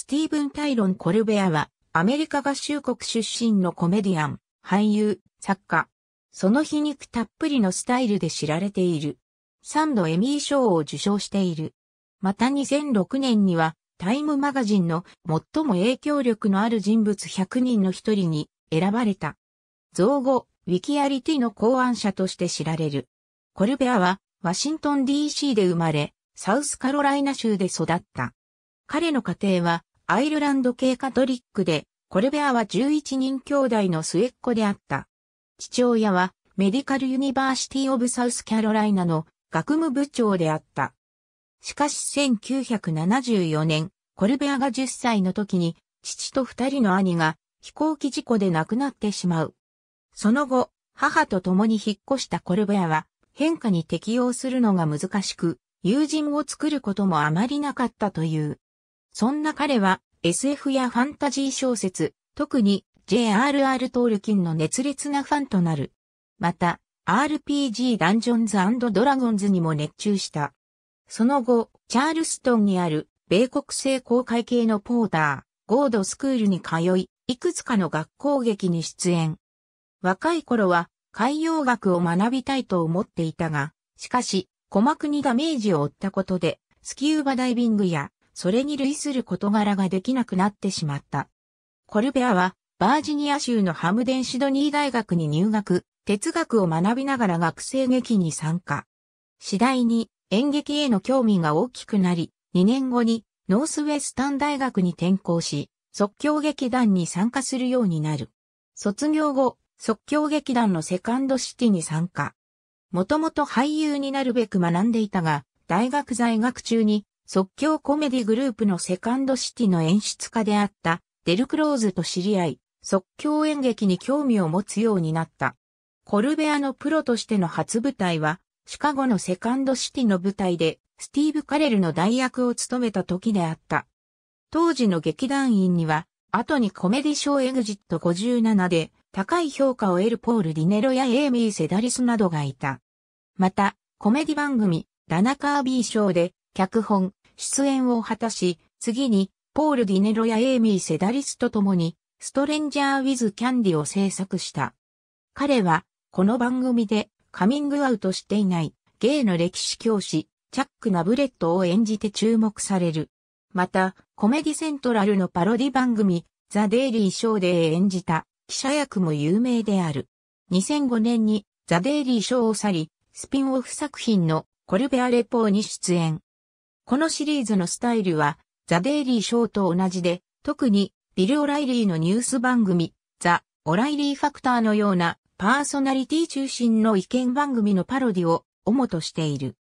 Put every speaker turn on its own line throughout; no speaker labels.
スティーブン・タイロン・コルベアは、アメリカ合衆国出身のコメディアン、俳優、作家。その皮肉たっぷりのスタイルで知られている。3度エミー賞を受賞している。また2006年には、タイムマガジンの最も影響力のある人物100人の一人に選ばれた。造語、ウィキアリティの考案者として知られる。コルベアは、ワシントン DC で生まれ、サウスカロライナ州で育った。彼の家庭は、アイルランド系カトリックで、コルベアは11人兄弟の末っ子であった。父親はメディカルユニバーシティオブサウスキャロライナの学務部長であった。しかし1974年、コルベアが10歳の時に、父と二人の兄が飛行機事故で亡くなってしまう。その後、母と共に引っ越したコルベアは変化に適応するのが難しく、友人を作ることもあまりなかったという。そんな彼は SF やファンタジー小説、特に J.R.R. トールキンの熱烈なファンとなる。また、RPG ダンジョンズドラゴンズにも熱中した。その後、チャールストンにある米国製公開系のポーター、ゴードスクールに通い、いくつかの学校劇に出演。若い頃は海洋学を学びたいと思っていたが、しかし、鼓膜にダメージを負ったことで、スキューバダイビングやそれに類する事柄ができなくなってしまった。コルベアは、バージニア州のハムデンシドニー大学に入学、哲学を学びながら学生劇に参加。次第に演劇への興味が大きくなり、2年後にノースウェスタン大学に転校し、即興劇団に参加するようになる。卒業後、即興劇団のセカンドシティに参加。もともと俳優になるべく学んでいたが、大学在学中に即興コメディグループのセカンドシティの演出家であったデルクローズと知り合い、即興演劇に興味を持つようになった。コルベアのプロとしての初舞台は、シカゴのセカンドシティの舞台で、スティーブ・カレルの代役を務めた時であった。当時の劇団員には、後にコメディショーエグジット57で、高い評価を得るポール・ディネロやエイミー・セダリスなどがいた。また、コメディ番組、ダナ・カービー賞で、脚本、出演を果たし、次に、ポール・ディネロやエイミー・セダリスと共に、ストレンジャー・ウィズ・キャンディを制作した。彼は、この番組で、カミングアウトしていない、ゲイの歴史教師、チャック・ナブレットを演じて注目される。また、コメディセントラルのパロディ番組、ザ・デイリー・ショーで演じた、記者役も有名である。2005年に、ザ・デイリー・ショーを去り、スピンオフ作品のコルベア・レポーに出演。このシリーズのスタイルは、ザ・デイリー・ショーと同じで、特に、ビル・オライリーのニュース番組、ザ・オライリー・ファクターのような、パーソナリティ中心の意見番組のパロディを、主としている。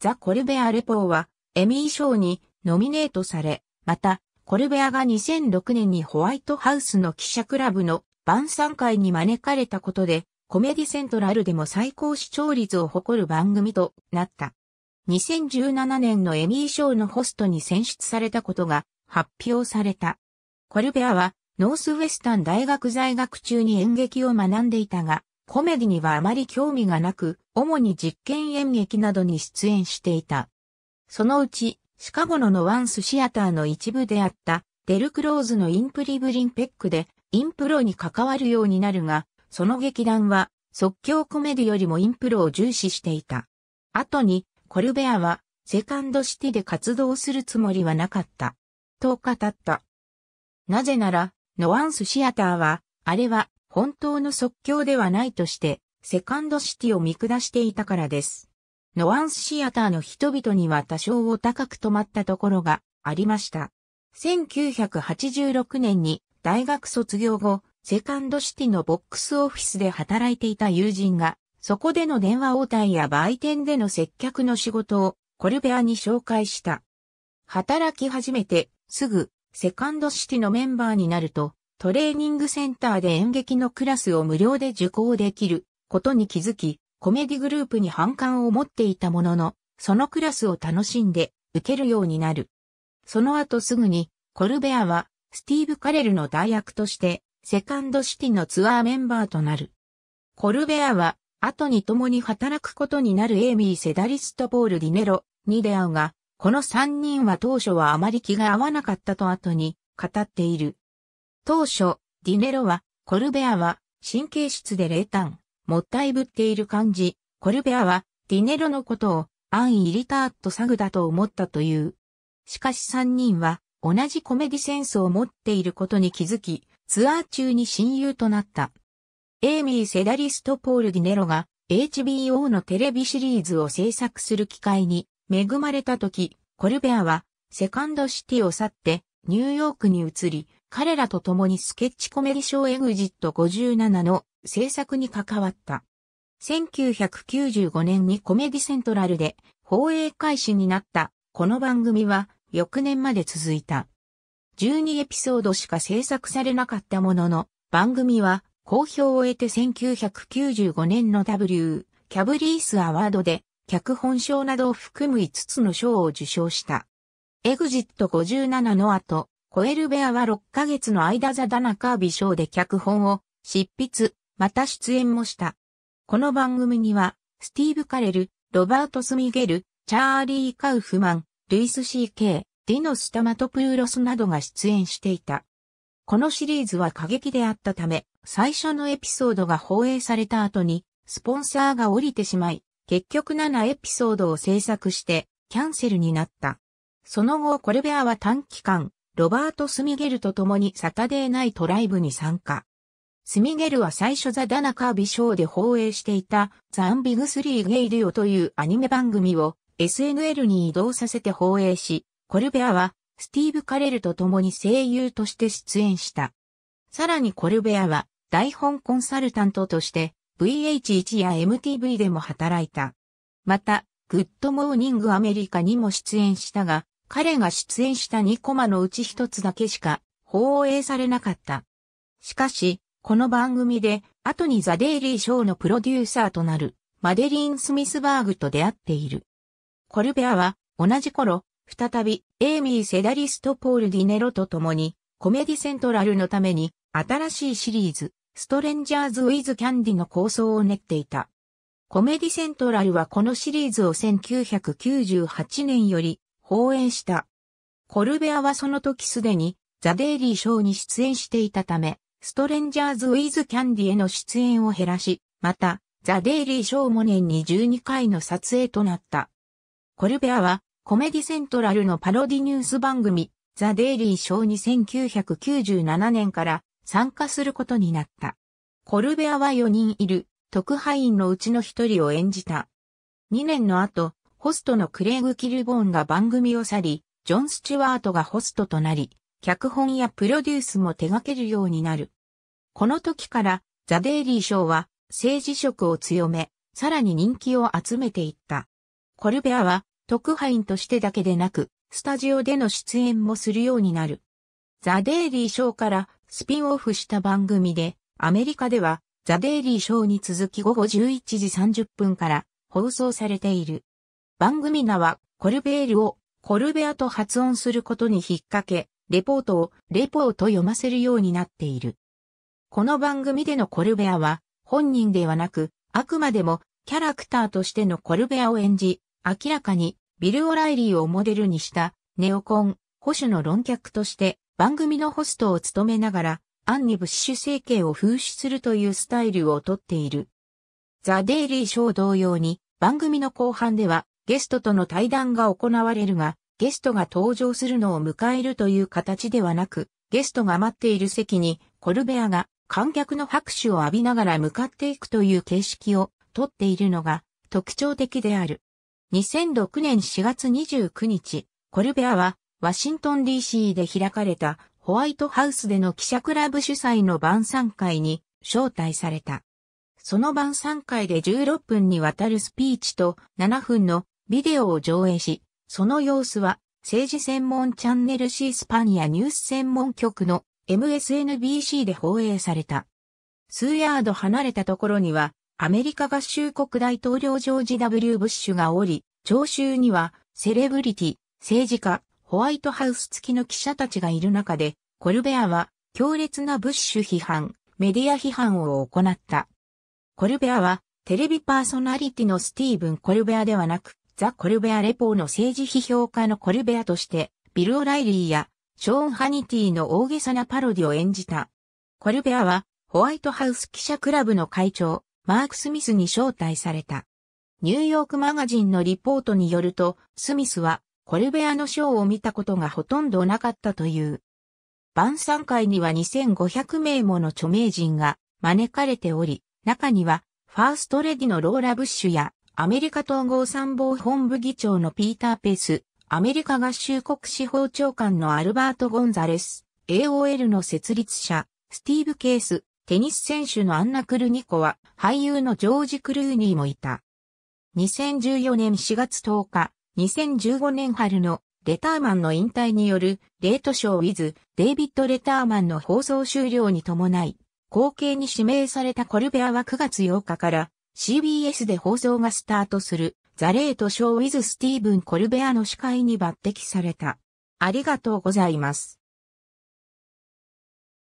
ザ・コルベア・レポーは、エミー賞にノミネートされ、また、コルベアが2006年にホワイトハウスの記者クラブの晩餐会に招かれたことで、コメディセントラルでも最高視聴率を誇る番組となった。2017年のエミー賞のホストに選出されたことが発表された。コルベアはノースウェスタン大学在学中に演劇を学んでいたが、コメディにはあまり興味がなく、主に実験演劇などに出演していた。そのうち、シカゴのノワンスシアターの一部であったデルクローズのインプリブリンペックでインプロに関わるようになるが、その劇団は即興コメディよりもインプロを重視していた。後にコルベアは、セカンドシティで活動するつもりはなかった。と語った。なぜなら、ノアンスシアターは、あれは本当の即興ではないとして、セカンドシティを見下していたからです。ノアンスシアターの人々には多少を高く止まったところがありました。1986年に大学卒業後、セカンドシティのボックスオフィスで働いていた友人がそこでの電話応対や売店での接客の仕事をコルベアに紹介した。働き始めてすぐセカンドシティのメンバーになるとトレーニングセンターで演劇のクラスを無料で受講できることに気づきコメディグループに反感を持っていたもののそのクラスを楽しんで受けるようになる。その後すぐにコルベアはスティーブ・カレルの代役としてセカンドシティのツアーメンバーとなる。コルベアは後に共に働くことになるエイミー・セダリスト・ポール・ディネロに出会うが、この三人は当初はあまり気が合わなかったと後に語っている。当初、ディネロは、コルベアは神経質で冷淡、もったいぶっている感じ、コルベアはディネロのことをアン・イリターット・サグだと思ったという。しかし三人は同じコメディセンスを持っていることに気づき、ツアー中に親友となった。エイミー・セダリスト・ポール・ディネロが HBO のテレビシリーズを制作する機会に恵まれた時、コルベアはセカンドシティを去ってニューヨークに移り、彼らと共にスケッチコメディショーエグジット57の制作に関わった。1995年にコメディセントラルで放映開始になったこの番組は翌年まで続いた。12エピソードしか制作されなかったものの番組は好評を得て1995年の W、キャブリースアワードで、脚本賞などを含む5つの賞を受賞した。エグジット57の後、コエルベアは6ヶ月の間ザ・ダナ・カービ賞で脚本を執筆、また出演もした。この番組には、スティーブ・カレル、ロバート・スミゲル、チャーリー・カウフマン、ルイス・ C.K.、ディノス・タマトプーロスなどが出演していた。このシリーズは過激であったため、最初のエピソードが放映された後に、スポンサーが降りてしまい、結局7エピソードを制作して、キャンセルになった。その後、コルベアは短期間、ロバート・スミゲルと共にサタデーナイトライブに参加。スミゲルは最初ザ・ダナ・カービショーで放映していたザ・アンビグスリー・ゲイリオというアニメ番組を SNL に移動させて放映し、コルベアはスティーブ・カレルと共に声優として出演した。さらにコルベアは台本コンサルタントとして VH1 や MTV でも働いた。また、グッドモーニングアメリカにも出演したが、彼が出演した2コマのうち1つだけしか放映されなかった。しかし、この番組で、後にザ・デイリー・ショーのプロデューサーとなる、マデリン・スミスバーグと出会っている。コルベアは、同じ頃、再び、エイミー・セダリスト・ポール・ディネロと共に、コメディセントラルのために、新しいシリーズ、ストレンジャーズ・ウィズ・キャンディの構想を練っていた。コメディセントラルはこのシリーズを1998年より放映した。コルベアはその時すでにザ・デイリー・ショーに出演していたため、ストレンジャーズ・ウィズ・キャンディへの出演を減らし、また、ザ・デイリー・ショーも年に12回の撮影となった。コルベアはコメディセントラルのパロディニュース番組、ザ・デイリー・ショーに1997年から参加することになった。コルベアは4人いる特派員のうちの1人を演じた。2年の後、ホストのクレイグ・キルボーンが番組を去り、ジョン・スチュワートがホストとなり、脚本やプロデュースも手掛けるようになる。この時から、ザ・デイリー・ショーは政治色を強め、さらに人気を集めていった。コルベアは特派員としてだけでなく、スタジオでの出演もするようになる。ザ・デイリー・ショーからスピンオフした番組で、アメリカではザ・デイリー・ショーに続き午後11時30分から放送されている。番組名はコルベールをコルベアと発音することに引っ掛け、レポートをレポーと読ませるようになっている。この番組でのコルベアは本人ではなく、あくまでもキャラクターとしてのコルベアを演じ、明らかにビル・オライリーをモデルにしたネオコン、保守の論客として番組のホストを務めながらアンニブッシュ政権を風刺するというスタイルをとっている。ザ・デイリー・ショー同様に番組の後半ではゲストとの対談が行われるが、ゲストが登場するのを迎えるという形ではなく、ゲストが待っている席にコルベアが観客の拍手を浴びながら向かっていくという形式をとっているのが特徴的である。2006年4月29日、コルベアは、ワシントン DC で開かれたホワイトハウスでの記者クラブ主催の晩餐会に招待された。その晩餐会で16分にわたるスピーチと7分のビデオを上映し、その様子は政治専門チャンネル C スパニアニュース専門局の MSNBC で放映された。数ヤード離れたところにはアメリカ合衆国大統領ジョージ W. ブッシュがおり、聴衆にはセレブリティ、政治家、ホワイトハウス付きの記者たちがいる中で、コルベアは強烈なブッシュ批判、メディア批判を行った。コルベアはテレビパーソナリティのスティーブン・コルベアではなく、ザ・コルベアレポーの政治批評家のコルベアとして、ビル・オライリーやショーン・ハニティの大げさなパロディを演じた。コルベアはホワイトハウス記者クラブの会長、マーク・スミスに招待された。ニューヨークマガジンのリポートによると、スミスはコルベアのショーを見たことがほとんどなかったという。晩餐会には2500名もの著名人が招かれており、中にはファーストレディのローラ・ブッシュやアメリカ統合参謀本部議長のピーター・ペース、アメリカ合衆国司法長官のアルバート・ゴンザレス、AOL の設立者、スティーブ・ケース、テニス選手のアンナ・クルニコは俳優のジョージ・クルーニーもいた。2014年4月10日、2015年春のレターマンの引退によるレートショーウィズ・デイビッド・レターマンの放送終了に伴い、後継に指名されたコルベアは9月8日から CBS で放送がスタートするザ・レート・ショー・ウィズ・スティーブン・コルベアの司会に抜擢された。ありがとうございます。